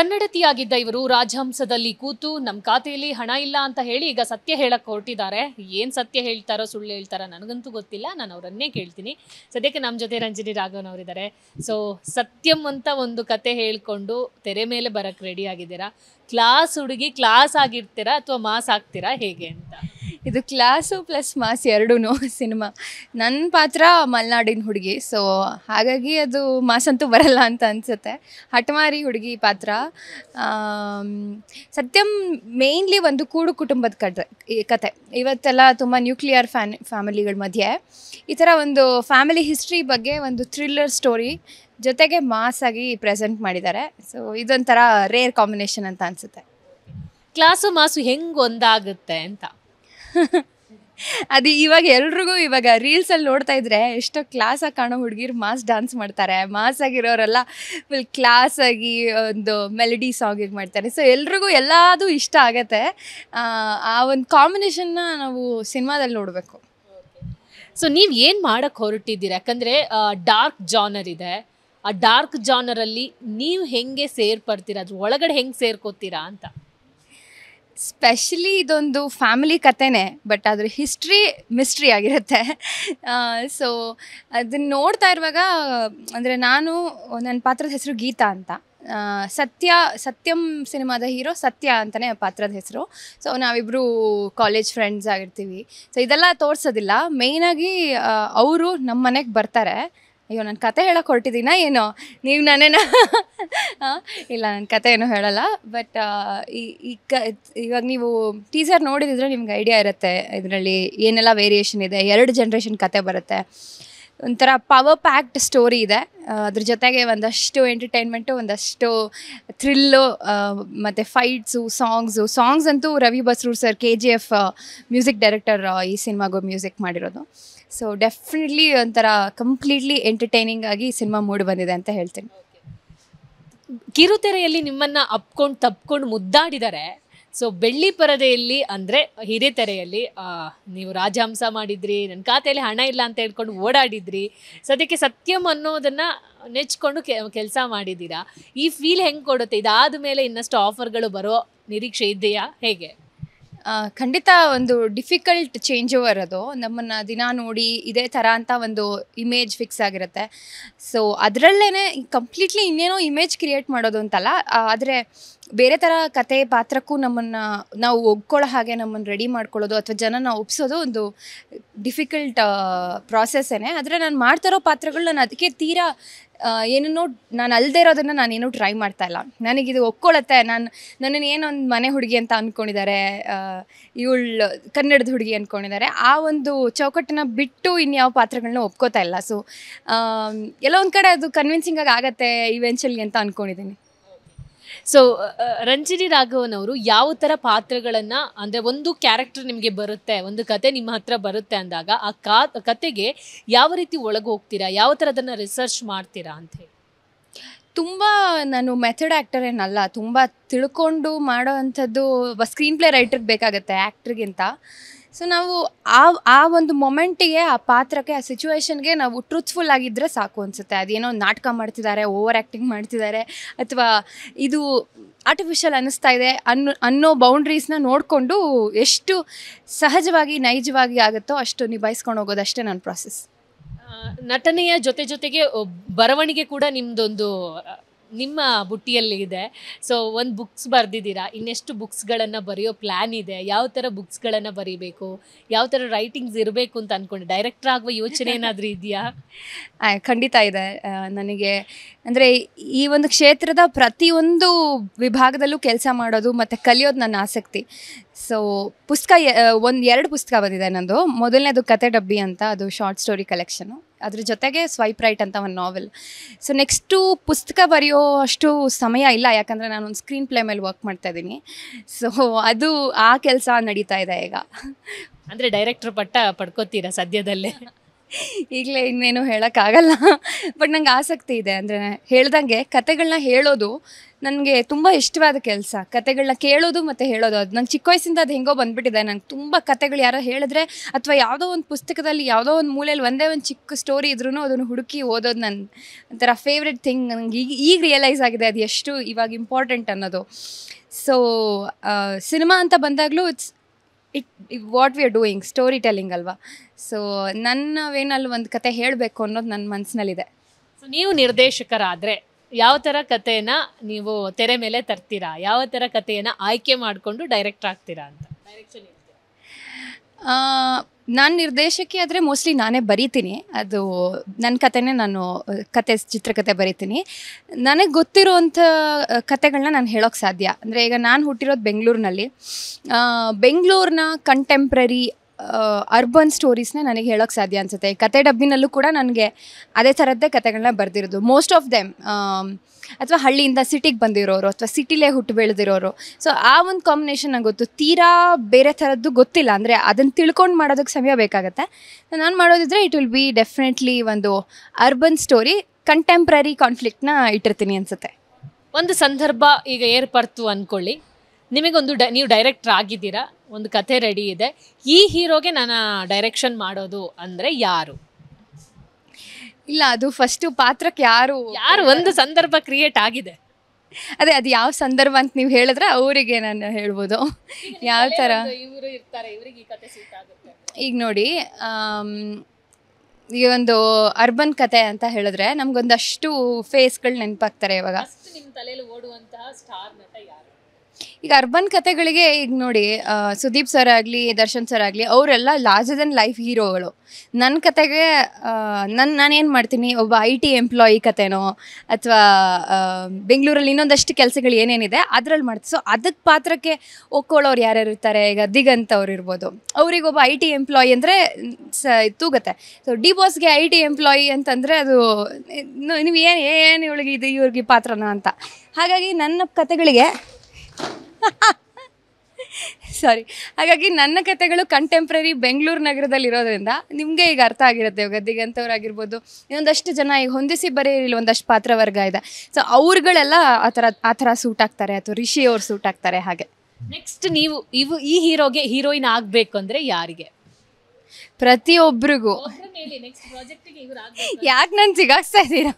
ಕನ್ನಡತಿಯಾಗಿದ್ದ ಇವರು ರಾಜಹಂಸದಲ್ಲಿ ಕೂತು ನಮ್ಮ ಖಾತೆಯಲ್ಲಿ ಹಣ ಇಲ್ಲ ಅಂತ ಹೇಳಿ ಈಗ ಸತ್ಯ ಹೇಳಕ್ಕೆ ಹೊರಟಿದ್ದಾರೆ ಏನು ಸತ್ಯ ಹೇಳ್ತಾರೋ ಸುಳ್ಳು ಹೇಳ್ತಾರೋ ನನಗಂತೂ ಗೊತ್ತಿಲ್ಲ ನಾನು ಅವರನ್ನೇ ಕೇಳ್ತೀನಿ ಸದ್ಯಕ್ಕೆ ನಮ್ಮ ಜೊತೆ ರಂಜನಿ ರಾಘವನ್ ಅವರಿದ್ದಾರೆ ಸೊ ಸತ್ಯಂ ಅಂತ ಒಂದು ಕತೆ ಹೇಳ್ಕೊಂಡು ತೆರೆ ಮೇಲೆ ಬರಕ್ಕೆ ರೆಡಿ ಆಗಿದ್ದೀರಾ ಕ್ಲಾಸ್ ಹುಡುಗಿ ಕ್ಲಾಸ್ ಆಗಿರ್ತೀರಾ ಅಥವಾ ಮಾಸ್ ಆಗ್ತೀರಾ ಹೇಗೆ ಅಂತ ಇದು ಕ್ಲಾಸು ಪ್ಲಸ್ ಮಾಸ್ ಎರಡೂ ಸಿನಿಮಾ ನನ್ನ ಪಾತ್ರ ಮಲೆನಾಡಿನ ಹುಡುಗಿ ಸೊ ಹಾಗಾಗಿ ಅದು ಮಾಸ್ ಅಂತೂ ಬರಲ್ಲ ಅಂತ ಅನಿಸುತ್ತೆ ಹಟಮಾರಿ ಹುಡುಗಿ ಪಾತ್ರ ಸತ್ಯಂ ಮೇಯ್ನ್ಲಿ ಒಂದು ಕೂಡು ಕುಟುಂಬದ ಕತೆ ಕತೆ ಇವತ್ತೆಲ್ಲ ತುಂಬ ನ್ಯೂಕ್ಲಿಯರ್ ಫ್ಯಾನ್ ಫ್ಯಾಮಿಲಿಗಳ ಮಧ್ಯೆ ಈ ಥರ ಒಂದು ಫ್ಯಾಮಿಲಿ ಹಿಸ್ಟ್ರಿ ಬಗ್ಗೆ ಒಂದು ಥ್ರಿಲ್ಲರ್ ಸ್ಟೋರಿ ಜೊತೆಗೆ ಮಾಸಾಗಿ ಪ್ರೆಸೆಂಟ್ ಮಾಡಿದ್ದಾರೆ ಸೊ ಇದೊಂಥರ ರೇರ್ ಕಾಂಬಿನೇಷನ್ ಅಂತ ಅನಿಸುತ್ತೆ ಕ್ಲಾಸು ಮಾಸು ಹೆಂಗೆ ಒಂದಾಗುತ್ತೆ ಅಂತ ಅದು ಇವಾಗ ಎಲ್ರಿಗೂ ಇವಾಗ ರೀಲ್ಸಲ್ಲಿ ನೋಡ್ತಾ ಇದ್ರೆ ಎಷ್ಟೋ ಕ್ಲಾಸಾಗಿ ಕಾಣೋ ಹುಡುಗಿರು ಮಾಸ್ ಡ್ಯಾನ್ಸ್ ಮಾಡ್ತಾರೆ ಮಾಸ್ ಆಗಿರೋರೆಲ್ಲ ಫುಲ್ ಕ್ಲಾಸಾಗಿ ಒಂದು ಮೆಲಡಿ ಸಾಂಗಿಗೆ ಮಾಡ್ತಾರೆ ಸೊ ಎಲ್ರಿಗೂ ಎಲ್ಲದೂ ಇಷ್ಟ ಆಗತ್ತೆ ಆ ಒಂದು ಕಾಂಬಿನೇಷನ್ನ ನಾವು ಸಿನಿಮಾದಲ್ಲಿ ನೋಡಬೇಕು ಸೊ ನೀವು ಏನು ಮಾಡೋಕ್ಕೆ ಹೊರಟಿದ್ದೀರಾ ಯಾಕಂದರೆ ಡಾರ್ಕ್ ಜಾನರ್ ಇದೆ ಆ ಡಾರ್ಕ್ ಜಾನರಲ್ಲಿ ನೀವು ಹೆಂಗೆ ಸೇರ್ಪಡ್ತೀರಾ ಅದ್ರ ಒಳಗಡೆ ಹೆಂಗೆ ಸೇರ್ಕೋತೀರಾ ಅಂತ ಸ್ಪೆಷಲಿ ಇದೊಂದು ಫ್ಯಾಮಿಲಿ ಕಥೆನೇ ಬಟ್ ಅದ್ರ ಹಿಸ್ಟ್ರಿ ಮಿಸ್ಟ್ರಿ ಆಗಿರುತ್ತೆ ಸೊ ಅದನ್ನ ನೋಡ್ತಾ ಇರುವಾಗ ಅಂದರೆ ನಾನು ನನ್ನ ಪಾತ್ರದ ಹೆಸರು ಗೀತಾ ಅಂತ ಸತ್ಯ ಸತ್ಯಂ ಸಿನಿಮಾದ ಹೀರೋ ಸತ್ಯ ಅಂತಲೇ ಪಾತ್ರದ ಹೆಸರು ಸೊ ನಾವಿಬ್ಬರು ಕಾಲೇಜ್ ಫ್ರೆಂಡ್ಸ್ ಆಗಿರ್ತೀವಿ ಸೊ ಇದೆಲ್ಲ ತೋರಿಸೋದಿಲ್ಲ ಮೇಯ್ನಾಗಿ ಅವರು ನಮ್ಮ ಮನೆಗೆ ಬರ್ತಾರೆ ಅಯ್ಯೋ ನನ್ನ ಕತೆ ಹೇಳಕ್ಕೆ ಹೊರಟಿದ್ದೀನಾ ಏನೋ ನೀವು ನಾನೇನ ಇಲ್ಲ ನನ್ನ ಕತೆ ಏನೂ ಹೇಳಲ್ಲ ಬಟ್ ಈ ಕ ಇವಾಗ ನೀವು ಟೀಸರ್ ನೋಡಿದ್ರೆ ನಿಮ್ಗೆ ಐಡಿಯಾ ಇರುತ್ತೆ ಇದರಲ್ಲಿ ಏನೆಲ್ಲ ವೇರಿಯೇಷನ್ ಇದೆ ಎರಡು ಜನ್ರೇಷನ್ ಕತೆ ಬರುತ್ತೆ ಒಂಥರ ಪವರ್ ಪ್ಯಾಕ್ಡ್ ಸ್ಟೋರಿ ಇದೆ ಅದ್ರ ಜೊತೆಗೆ ಒಂದಷ್ಟು ಎಂಟರ್ಟೈನ್ಮೆಂಟು ಒಂದಷ್ಟು ಥ್ರಿಲ್ಲು ಮತ್ತು ಫೈಟ್ಸು ಸಾಂಗ್ಸು ಸಾಂಗ್ಸ್ ಅಂತೂ Ravi Basrur sir K G F music director ಈ ಸಿನಿಮಾಗೂ ಮ್ಯೂಸಿಕ್ ಮಾಡಿರೋದು ಸೊ ಡೆಫಿನೆಟ್ಲಿ ಒಂಥರ ಕಂಪ್ಲೀಟ್ಲಿ ಎಂಟರ್ಟೈನಿಂಗ್ ಆಗಿ ಈ ಸಿನಿಮಾ ಮೂಡ್ ಬಂದಿದೆ ಅಂತ ಹೇಳ್ತೀನಿ ಕಿರುತೆರೆಯಲ್ಲಿ ನಿಮ್ಮನ್ನು ಅಪ್ಕೊಂಡು ತಪ್ಕೊಂಡು ಮುದ್ದಾಡಿದರೆ ಸೊ ಬೆಳ್ಳಿ ಪರದೆಯಲ್ಲಿ ಅಂದರೆ ತೆರೆಯಲ್ಲಿ ನೀವು ರಾಜಹಂಸ ಮಾಡಿದ್ರಿ ನನ್ನ ಖಾತೆಯಲ್ಲಿ ಹಣ ಇಲ್ಲ ಅಂತ ಹೇಳ್ಕೊಂಡು ಓಡಾಡಿದ್ರಿ ಸದ್ಯಕ್ಕೆ ಸತ್ಯಂ ಅನ್ನೋದನ್ನು ನೆಚ್ಕೊಂಡು ಕೆಲಸ ಮಾಡಿದ್ದೀರಾ ಈ ಫೀಲ್ ಹೆಂಗೆ ಕೊಡುತ್ತೆ ಇದಾದ ಮೇಲೆ ಇನ್ನಷ್ಟು ಆಫರ್ಗಳು ಬರೋ ನಿರೀಕ್ಷೆ ಇದೆಯಾ ಹೇಗೆ ಖಂಡಿತ ಒಂದು ಡಿಫಿಕಲ್ಟ್ ಚೇಂಜ್ ಓವರ್ ಅದು ನಮ್ಮನ್ನು ದಿನ ನೋಡಿ ಇದೇ ಥರ ಅಂತ ಒಂದು ಇಮೇಜ್ ಫಿಕ್ಸ್ ಆಗಿರುತ್ತೆ ಸೊ ಅದರಲ್ಲೇ ಕಂಪ್ಲೀಟ್ಲಿ ಇನ್ನೇನೋ ಇಮೇಜ್ ಕ್ರಿಯೇಟ್ ಮಾಡೋದು ಅಂತಲ್ಲ ಆದರೆ ಬೇರೆ ಥರ ಕತೆ ಪಾತ್ರಕ್ಕೂ ನಮ್ಮನ್ನು ನಾವು ಒಗ್ಕೊಳ್ಳೋ ಹಾಗೆ ನಮ್ಮನ್ನು ರೆಡಿ ಮಾಡ್ಕೊಳ್ಳೋದು ಅಥವಾ ಜನನ ಒಪ್ಸೋದು ಒಂದು ಡಿಫಿಕಲ್ಟ್ ಪ್ರಾಸೆಸ್ಸೇನೆ ಆದರೆ ನಾನು ಮಾಡ್ತಾರೋ ಪಾತ್ರಗಳು ನಾನು ಅದಕ್ಕೆ ತೀರಾ ಏನೇನೋ ನಾನು ಅಲ್ಲದೆ ಇರೋದನ್ನು ನಾನೇನು ಟ್ರೈ ಮಾಡ್ತಾ ಇಲ್ಲ ನನಗಿದು ಒಪ್ಕೊಳ್ಳುತ್ತೆ ನಾನು ನನ್ನನ್ನು ಏನೊಂದು ಮನೆ ಹುಡುಗಿ ಅಂತ ಅಂದ್ಕೊಂಡಿದ್ದಾರೆ ಇವಳು ಕನ್ನಡದ ಹುಡುಗಿ ಅಂದ್ಕೊಂಡಿದ್ದಾರೆ ಆ ಒಂದು ಚೌಕಟ್ಟನ್ನು ಬಿಟ್ಟು ಇನ್ಯಾವ ಪಾತ್ರಗಳನ್ನ ಒಪ್ಕೋತಾ ಇಲ್ಲ ಸೊ ಎಲ್ಲ ಒಂದು ಕಡೆ ಅದು ಕನ್ವಿನ್ಸಿಂಗಾಗಿ ಆಗತ್ತೆ ಇವೆಂಚಲ್ಲಿ ಅಂತ ಅಂದ್ಕೊಂಡಿದ್ದೀನಿ so uh, uh, Ranjini Raghavan ಅವರು ಯಾವ ಥರ ಪಾತ್ರಗಳನ್ನು ಅಂದರೆ ಒಂದು ಕ್ಯಾರೆಕ್ಟರ್ ನಿಮಗೆ ಬರುತ್ತೆ ಒಂದು ಕತೆ ನಿಮ್ಮ ಹತ್ರ ಬರುತ್ತೆ ಅಂದಾಗ ಆ ಕಾ ಕತೆಗೆ ಯಾವ ರೀತಿ ಒಳಗೆ ಹೋಗ್ತೀರಾ ಯಾವ ಥರ ಅದನ್ನು ರಿಸರ್ಚ್ ಮಾಡ್ತೀರಾ ಅಂತ ತುಂಬ ನಾನು ಮೆಥಡ್ ಆ್ಯಕ್ಟರ್ ಏನಲ್ಲ ತುಂಬ ತಿಳ್ಕೊಂಡು ಮಾಡೋ ಅಂಥದ್ದು ಸ್ಕ್ರೀನ್ ಪ್ಲೇ ರೈಟ್ರಿಗೆ ಬೇಕಾಗುತ್ತೆ ಆ್ಯಕ್ಟ್ರಿಗಿಂತ ಸೊ ನಾವು ಆ ಆ ಒಂದು ಮೊಮೆಂಟಿಗೆ ಆ ಪಾತ್ರಕ್ಕೆ ಆ ಸಿಚುವೇಶನ್ಗೆ ನಾವು ಟ್ರೂತ್ಫುಲ್ ಆಗಿದ್ದರೆ ಸಾಕು ಅನಿಸುತ್ತೆ ಅದೇನೋ ನಾಟಕ ಮಾಡ್ತಿದ್ದಾರೆ ಓವರ್ ಆ್ಯಕ್ಟಿಂಗ್ ಮಾಡ್ತಿದ್ದಾರೆ ಅಥವಾ ಇದು ಆರ್ಟಿಫಿಷಿಯಲ್ ಅನ್ನಿಸ್ತಾ ಇದೆ ಅನ್ನೋ ಅನ್ನೋ ಬೌಂಡ್ರೀಸ್ನ ನೋಡಿಕೊಂಡು ಎಷ್ಟು ಸಹಜವಾಗಿ ನೈಜವಾಗಿ ಆಗುತ್ತೋ ಅಷ್ಟು ನಿಭಾಯಿಸ್ಕೊಂಡು ಹೋಗೋದು ಅಷ್ಟೇ ನನ್ನ ಪ್ರಾಸೆಸ್ ನಟನೆಯ ಜೊತೆ ಜೊತೆಗೆ ಬರವಣಿಗೆ ಕೂಡ ನಿಮ್ಮದೊಂದು ನಿಮ್ಮ ಬುಟ್ಟಿಯಲ್ಲಿ ಇದೆ ಸೊ ಒಂದು ಬುಕ್ಸ್ ಬರೆದಿದ್ದೀರಾ ಇನ್ನೆಷ್ಟು ಬುಕ್ಸ್ಗಳನ್ನು ಬರೆಯೋ ಪ್ಲ್ಯಾನ್ ಇದೆ ಯಾವ ಥರ ಬುಕ್ಸ್ಗಳನ್ನು ಬರೀಬೇಕು ಯಾವ ಥರ ರೈಟಿಂಗ್ಸ್ ಇರಬೇಕು ಅಂತ ಅಂದ್ಕೊಂಡೆ ಡೈರೆಕ್ಟರ್ ಆಗುವ ಯೋಚನೆ ಏನಾದರೂ ಇದೆಯಾ ಖಂಡಿತ ಇದೆ ನನಗೆ ಅಂದರೆ ಈ ಒಂದು ಕ್ಷೇತ್ರದ ಪ್ರತಿಯೊಂದು ವಿಭಾಗದಲ್ಲೂ ಕೆಲಸ ಮಾಡೋದು ಮತ್ತು ಕಲಿಯೋದು ನನ್ನ ಆಸಕ್ತಿ ಸೊ ಪುಸ್ತಕ ಒಂದು ಎರಡು ಪುಸ್ತಕ ಬಂದಿದೆ ನಂದು ಮೊದಲನೇದು ಕತೆ ಡಬ್ಬಿ ಅಂತ ಅದು ಶಾರ್ಟ್ ಸ್ಟೋರಿ ಕಲೆಕ್ಷನು ಅದ್ರ ಜೊತೆಗೆ ಸ್ವೈಪ್ ರೈಟ್ ಅಂತ ಒಂದು ನಾವೆಲ್ ಸೊ ನೆಕ್ಸ್ಟು ಪುಸ್ತಕ ಬರೆಯೋ ಅಷ್ಟು ಸಮಯ ಇಲ್ಲ ಯಾಕಂದರೆ ಒಂದು ಸ್ಕ್ರೀನ್ ಪ್ಲೇ ಮೇಲೆ ವರ್ಕ್ ಮಾಡ್ತಾ ಇದ್ದೀನಿ ಸೊ ಅದು ಆ ಕೆಲಸ ನಡೀತಾ ಇದೆ ಈಗ ಅಂದರೆ ಡೈರೆಕ್ಟ್ರ್ ಪಟ್ಟ ಪಡ್ಕೋತೀರಾ ಸದ್ಯದಲ್ಲೇ ಈಗಲೇ ಇನ್ನೇನು ಹೇಳೋಕ್ಕಾಗಲ್ಲ ಬಟ್ ನಂಗೆ ಆಸಕ್ತಿ ಇದೆ ಅಂದರೆ ಹೇಳ್ದಂಗೆ ಕತೆಗಳನ್ನ ಹೇಳೋದು ನನಗೆ ತುಂಬ ಇಷ್ಟವಾದ ಕೆಲಸ ಕತೆಗಳನ್ನ ಕೇಳೋದು ಮತ್ತು ಹೇಳೋದು ಅದು ನಂಗೆ ಚಿಕ್ಕ ವಯಸ್ಸಿಂದ ಅದು ಹೆಂಗೋ ಬಂದುಬಿಟ್ಟಿದೆ ನಂಗೆ ತುಂಬ ಕತೆಗಳು ಯಾರೋ ಹೇಳಿದ್ರೆ ಅಥವಾ ಯಾವುದೋ ಒಂದು ಪುಸ್ತಕದಲ್ಲಿ ಯಾವುದೋ ಒಂದು ಮೂಲೆಯಲ್ಲಿ ಒಂದೇ ಒಂದು ಚಿಕ್ಕ ಸ್ಟೋರಿ ಇದ್ರೂ ಅದನ್ನು ಹುಡುಕಿ ಓದೋದು ನನ್ನ ಒಂಥರ ಫೇವ್ರೆಟ್ ಥಿಂಗ್ ನನಗೆ ಈಗ ಈಗ ರಿಯಲೈಸ್ ಆಗಿದೆ ಅದು ಎಷ್ಟು ಇವಾಗ ಇಂಪಾರ್ಟೆಂಟ್ ಅನ್ನೋದು ಸೊ ಸಿನಿಮಾ ಅಂತ ಬಂದಾಗಲೂ it's it what we are doing story telling ಅಲ್ವಾ ಸೊ ನನ್ನ ಒಂದು ಕತೆ ಹೇಳಬೇಕು ಅನ್ನೋದು ನನ್ನ ಮನಸ್ಸಿನಲ್ಲಿದೆ ಸೊ ನೀವು ನಿರ್ದೇಶಕರಾದರೆ ಯಾವ ಥರ ಕಥೆಯನ್ನು ನೀವು ತೆರೆ ಮೇಲೆ ತರ್ತೀರಾ ಯಾವ ಥರ ಕಥೆಯನ್ನು ಆಯ್ಕೆ ಮಾಡಿಕೊಂಡು ಡೈರೆಕ್ಟ್ ಆಗ್ತೀರಾ ಅಂತ ಡೈರೆಕ್ಷನ್ ನಾನು ನಿರ್ದೇಶಕಿ ಆದರೆ ಮೋಸ್ಟ್ಲಿ ನಾನೇ ಬರೀತೀನಿ ಅದು ನನ್ನ ಕತೆನೇ ನಾನು ಕತೆ ಚಿತ್ರಕತೆ ಬರೀತೀನಿ ನನಗೆ ಗೊತ್ತಿರುವಂಥ ಕತೆಗಳನ್ನ ನಾನು ಹೇಳೋಕ್ಕೆ ಸಾಧ್ಯ ಅಂದರೆ ಈಗ ನಾನು ಹುಟ್ಟಿರೋದು ಬೆಂಗಳೂರಿನಲ್ಲಿ ಬೆಂಗಳೂರಿನ ಕಂಟೆಂಪ್ರರಿ ಅರ್ಬನ್ ಸ್ಟೋರೀಸ್ನ ನನಗೆ ಹೇಳೋಕ್ಕೆ ಸಾಧ್ಯ ಅನಿಸುತ್ತೆ ಕತೆ ಡಬ್ಬಿನಲ್ಲೂ ಕೂಡ ನನಗೆ ಅದೇ ಥರದ್ದೇ ಕತೆಗಳನ್ನ ಬರೆದಿರೋದು ಮೋಸ್ಟ್ ಆಫ್ ದೆಮ್ ಅಥವಾ ಹಳ್ಳಿಯಿಂದ ಸಿಟಿಗೆ ಬಂದಿರೋರು ಅಥವಾ ಸಿಟಿಲೇ ಹುಟ್ಟು ಬೆಳೆದಿರೋರು ಸೊ ಆ ಒಂದು ಕಾಂಬಿನೇಷನ್ ನಂಗೆ ಗೊತ್ತು ತೀರಾ ಬೇರೆ ಥರದ್ದು ಗೊತ್ತಿಲ್ಲ ಅಂದರೆ ಅದನ್ನು ತಿಳ್ಕೊಂಡು ಮಾಡೋದಕ್ಕೆ ಸಮಯ ಬೇಕಾಗುತ್ತೆ ನಾನು ಮಾಡೋದಿದ್ರೆ ಇಟ್ ವಿಲ್ ಬಿ ಡೆಫಿನೆಟ್ಲಿ ಒಂದು ಅರ್ಬನ್ ಸ್ಟೋರಿ ಕಂಟೆಂಪ್ರರಿ ಕಾನ್ಫ್ಲಿಕ್ಟ್ನ ಇಟ್ಟಿರ್ತೀನಿ ಅನಿಸುತ್ತೆ ಒಂದು ಸಂದರ್ಭ ಈಗ ಏರ್ಪಡ್ತು ಅಂದ್ಕೊಳ್ಳಿ ನಿಮಗೊಂದು ಡ ನೀವು ಡೈರೆಕ್ಟ್ರ್ ಆಗಿದ್ದೀರಾ ಒಂದು ಕತೆ ರೆಡಿ ಇದೆ ಈ ಹೀರೋಗೆ ನಾನು ಡೈರೆಕ್ಷನ್ ಮಾಡೋದು ಅಂದರೆ ಯಾರು ಇಲ್ಲ ಅದು ಫಸ್ಟು ಪಾತ್ರಕ್ಕೆ ಯಾರು ಯಾರು ಒಂದು ಸಂದರ್ಭ ಕ್ರಿಯೇಟ್ ಆಗಿದೆ ಅದೇ ಅದು ಯಾವ ಸಂದರ್ಭ ಅಂತ ನೀವು ಹೇಳಿದ್ರೆ ಅವರಿಗೆ ನಾನು ಹೇಳ್ಬೋದು ಯಾವ ಥರ ಇವರು ಇರ್ತಾರೆ ಈಗ ನೋಡಿ ಈ ಒಂದು ಅರ್ಬನ್ ಕತೆ ಅಂತ ಹೇಳಿದ್ರೆ ನಮ್ಗೊಂದಷ್ಟು ಫೇಸ್ಗಳು ನೆನಪಾಗ್ತಾರೆ ಇವಾಗ ನಿಮ್ಮ ತಲೆಯಲ್ಲಿ ಓಡುವಂತಹ ಸ್ಟಾರ್ ನಟ ಯಾರು ಈಗ ಅರ್ಬನ್ ಕತೆಗಳಿಗೆ ಈಗ ನೋಡಿ ಸುದೀಪ್ ಸರ್ ಆಗಲಿ ದರ್ಶನ್ ಸರ್ ಆಗಲಿ ಅವರೆಲ್ಲ ಲಾರ್ಜರ್ ದೆನ್ ಲೈಫ್ ಹೀರೋಗಳು ನನ್ನ ಕತೆಗೆ ನನ್ನ ನಾನೇನು ಮಾಡ್ತೀನಿ ಒಬ್ಬ ಐ ಟಿ ಎಂಪ್ಲಾಯಿ ಕತೆನೋ ಅಥವಾ ಬೆಂಗಳೂರಲ್ಲಿ ಇನ್ನೊಂದಷ್ಟು ಕೆಲಸಗಳು ಏನೇನಿದೆ ಅದರಲ್ಲಿ ಮಾಡ್ತೀನಿ ಸೊ ಅದಕ್ಕೆ ಪಾತ್ರಕ್ಕೆ ಒಕ್ಕೊಳ್ಳೋರು ಯಾರ್ಯಾರು ಇರ್ತಾರೆ ಈಗ ದಿಗಂತ ಅವ್ರು ಇರ್ಬೋದು ಅವ್ರಿಗೆ ಒಬ್ಬ ಐ ಟಿ ಎಂಪ್ಲಾಯಿ ಅಂದರೆ ಸ ತೂಗತ್ತೆ ಸೊ ಡಿ ಬಾಸ್ಗೆ ಐ ಟಿ ಎಂಪ್ಲಾಯಿ ಅಂತಂದರೆ ಅದು ನೀವು ಏನು ಏನು ಇವಳಿಗೆ ಇದು ಇವ್ರಿಗೆ ಪಾತ್ರನ ಅಂತ ಹಾಗಾಗಿ ನನ್ನ ಕತೆಗಳಿಗೆ ಸಾರಿ ಹಾಗಾಗಿ ನನ್ನ ಕತೆಗಳು ಕಂಟೆಂಪ್ರರಿ ಬೆಂಗಳೂರು ನಗರದಲ್ಲಿ ಇರೋದ್ರಿಂದ ನಿಮಗೆ ಈಗ ಅರ್ಥ ಆಗಿರುತ್ತೆ ಇವಾಗ ಆಗಿರ್ಬೋದು ಇನ್ನೊಂದಷ್ಟು ಜನ ಈಗ ಹೊಂದಿಸಿ ಬರೆಯಲ್ಲಿ ಒಂದಷ್ಟು ಪಾತ್ರವರ್ಗ ಇದೆ ಸೊ ಅವ್ರುಗಳೆಲ್ಲ ಆ ಥರ ಆ ಥರ ಸೂಟ್ ಆಗ್ತಾರೆ ಅಥವಾ ರಿಷಿ ಅವ್ರು ಸೂಟ್ ಆಗ್ತಾರೆ ಹಾಗೆ ನೆಕ್ಸ್ಟ್ ನೀವು ಇವು ಈ ಹೀರೋಗೆ ಹೀರೋಯಿನ್ ಆಗಬೇಕು ಅಂದರೆ ಯಾರಿಗೆ ಪ್ರತಿಯೊಬ್ಬರಿಗೂ ಯಾಕೆ ನಾನು ಸಿಗಾಕ್ಸ್ತಾ ಇದ್ದೀರಾ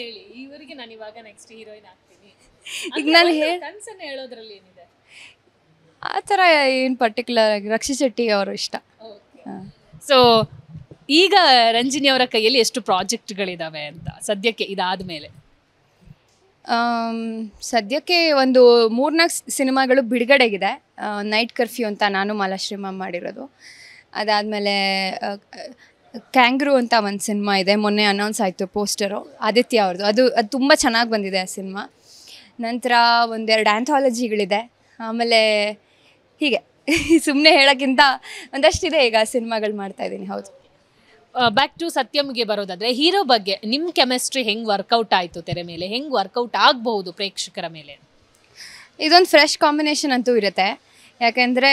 ಹೇಳಿ ಇವರಿಗೆ ನಾನು ನೆಕ್ಸ್ಟ್ ಆಗ್ತೀನಿ ಈಗ ನಾನು ಹೇಳೋದ್ರಲ್ಲಿ ಏನಿದೆ ಆ ಥರ ಏನು ಪರ್ಟಿಕ್ಯುಲರ್ ಆಗಿ ರಕ್ಷಿ ಶೆಟ್ಟಿ ಅವರು ಇಷ್ಟ ಸೊ ಈಗ ರಂಜಿನಿ ಅವರ ಕೈಯಲ್ಲಿ ಎಷ್ಟು ಪ್ರಾಜೆಕ್ಟ್ಗಳಿದಾವೆ ಅಂತ ಸದ್ಯಕ್ಕೆ ಇದಾದ ಮೇಲೆ ಸದ್ಯಕ್ಕೆ ಒಂದು ಮೂರ್ನಾಲ್ಕು ಸಿನಿಮಾಗಳು ಬಿಡುಗಡೆಗಿದೆ ನೈಟ್ ಕರ್ಫ್ಯೂ ಅಂತ ನಾನು ಮಾಲಾಶ್ರೀ ಮಾಡಿರೋದು ಅದಾದಮೇಲೆ ಕ್ಯಾಂಗ್ರೂ ಅಂತ ಒಂದು ಸಿನಿಮಾ ಇದೆ ಮೊನ್ನೆ ಅನೌನ್ಸ್ ಆಯಿತು ಪೋಸ್ಟರು ಆದಿತ್ಯ ಅವ್ರದ್ದು ಅದು ಅದು ತುಂಬ ಚೆನ್ನಾಗಿ ಬಂದಿದೆ ಆ ಸಿನಿಮಾ ನಂತರ ಒಂದೆರಡು ಆ್ಯಂಥಾಲಜಿಗಳಿದೆ ಆಮೇಲೆ ಹೀಗೆ ಸುಮ್ಮನೆ ಹೇಳೋಕ್ಕಿಂತ ಒಂದಷ್ಟಿದೆ ಈಗ ಸಿನಿಮಾಗಳು ಮಾಡ್ತಾ ಇದ್ದೀನಿ ಹೌದು ಬ್ಯಾಕ್ ಟು ಸತ್ಯಮ್ಗೆ ಬರೋದಾದರೆ ಹೀರೋ ಬಗ್ಗೆ ನಿಮ್ಮ ಕೆಮಿಸ್ಟ್ರಿ ಹೆಂಗೆ ವರ್ಕೌಟ್ ಆಯಿತು ತೆರೆ ಮೇಲೆ ಹೆಂಗೆ ವರ್ಕೌಟ್ ಆಗಬಹುದು ಪ್ರೇಕ್ಷಕರ ಮೇಲೆ ಇದೊಂದು ಫ್ರೆಶ್ ಕಾಂಬಿನೇಷನ್ ಅಂತೂ ಇರುತ್ತೆ ಯಾಕೆಂದರೆ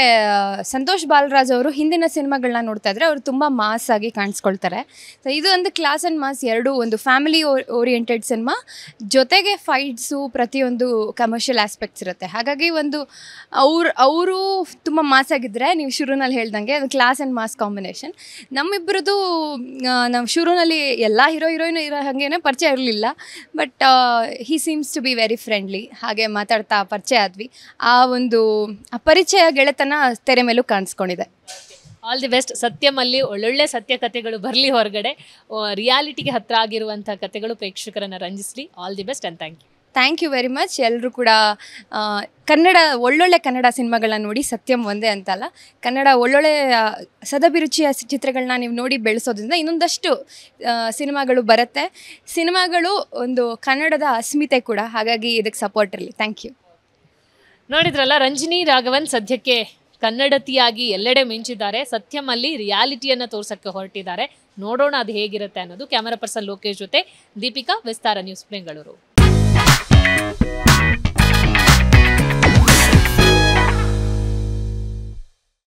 ಸಂತೋಷ್ ಬಾಲರಾಜ್ ಅವರು ಹಿಂದಿನ ಸಿನಿಮಾಗಳನ್ನ ನೋಡ್ತಾ ಇದ್ರೆ ಅವರು ತುಂಬ ಮಾಸ್ ಆಗಿ ಕಾಣಿಸ್ಕೊಳ್ತಾರೆ ಸೊ ಇದು ಒಂದು ಕ್ಲಾಸ್ ಆ್ಯಂಡ್ ಮಾಸ್ ಎರಡೂ ಒಂದು ಫ್ಯಾಮಿಲಿ ಓರಿಯೆಂಟೆಡ್ ಸಿನಿಮಾ ಜೊತೆಗೆ ಫೈಟ್ಸು ಪ್ರತಿಯೊಂದು ಕಮರ್ಷಿಯಲ್ ಆಸ್ಪೆಕ್ಟ್ಸ್ ಇರುತ್ತೆ ಹಾಗಾಗಿ ಒಂದು ಅವ್ರು ಅವರು ತುಂಬ ಮಾಸ್ ಆಗಿದ್ದರೆ ನೀವು ಶುರುನಲ್ಲಿ ಹೇಳ್ದಂಗೆ ಅದು ಕ್ಲಾಸ್ ಆ್ಯಂಡ್ ಮಾಸ್ ಕಾಂಬಿನೇಷನ್ ನಮ್ಮಿಬ್ಬರದು ನಾವು ಶುರುನಲ್ಲಿ ಎಲ್ಲ ಹೀರೋ ಹೀರೋಯಿನ್ ಇರೋ ಹಾಗೇನೆ ಪರಿಚಯ ಇರಲಿಲ್ಲ but he seems to be very friendly ಹಾಗೆ ಮಾತಾಡ್ತಾ ಪರಿಚಯ ಆದ್ವಿ ಆ ಒಂದು ಅಪರಿಚಯ ಪರಿಚಯ ಗೆಳೆತನ ತೆರೆ ಮೇಲೂ ಕಾಣಿಸ್ಕೊಂಡಿದೆ ಆಲ್ ದಿ ಬೆಸ್ಟ್ ಸತ್ಯಮಲ್ಲಿ ಒಳ್ಳೊಳ್ಳೆ ಸತ್ಯ ಕಥೆಗಳು ಬರಲಿ ಹೊರಗಡೆ ರಿಯಾಲಿಟಿಗೆ ಹತ್ರ ಆಗಿರುವಂಥ ಕಥೆಗಳು ಪ್ರೇಕ್ಷಕರನ್ನು ರಂಜಿಸಲಿ all the best and thank you thank you very much ಎಲ್ಲರೂ ಕೂಡ ಕನ್ನಡ ಒಳ್ಳೊಳ್ಳೆ ಕನ್ನಡ ಸಿನಿಮಾಗಳನ್ನ ನೋಡಿ ಸತ್ಯಂ ಒಂದೇ ಅಂತಲ್ಲ ಕನ್ನಡ ಒಳ್ಳೊಳ್ಳೆ ಸದಭಿರುಚಿಯ ಚಿತ್ರಗಳನ್ನ ನೀವು ನೋಡಿ ಬೆಳೆಸೋದ್ರಿಂದ ಇನ್ನೊಂದಷ್ಟು ಸಿನಿಮಾಗಳು ಬರುತ್ತೆ ಸಿನಿಮಾಗಳು ಒಂದು ಕನ್ನಡದ ಅಸ್ಮಿತೆ ಕೂಡ ಹಾಗಾಗಿ ಇದಕ್ಕೆ ಸಪೋರ್ಟ್ ಇರಲಿ ಥ್ಯಾಂಕ್ ಯು ನೋಡಿದ್ರಲ್ಲ ರಂಜಿನಿ ರಾಘವನ್ ಸದ್ಯಕ್ಕೆ ಕನ್ನಡತಿಯಾಗಿ ಎಲ್ಲೆಡೆ ಮಿಂಚಿದ್ದಾರೆ ಸತ್ಯಂ ಅಲ್ಲಿ ರಿಯಾಲಿಟಿಯನ್ನು ತೋರ್ಸಕ್ಕೆ ಹೊರಟಿದ್ದಾರೆ ನೋಡೋಣ ಅದು ಹೇಗಿರುತ್ತೆ ಅನ್ನೋದು ಕ್ಯಾಮರಾ ಪರ್ಸನ್ ಲೋಕೇಶ್ ಜೊತೆ ದೀಪಿಕಾ ವಿಸ್ತಾರ ನ್ಯೂಸ್ ಬೆಂಗಳೂರು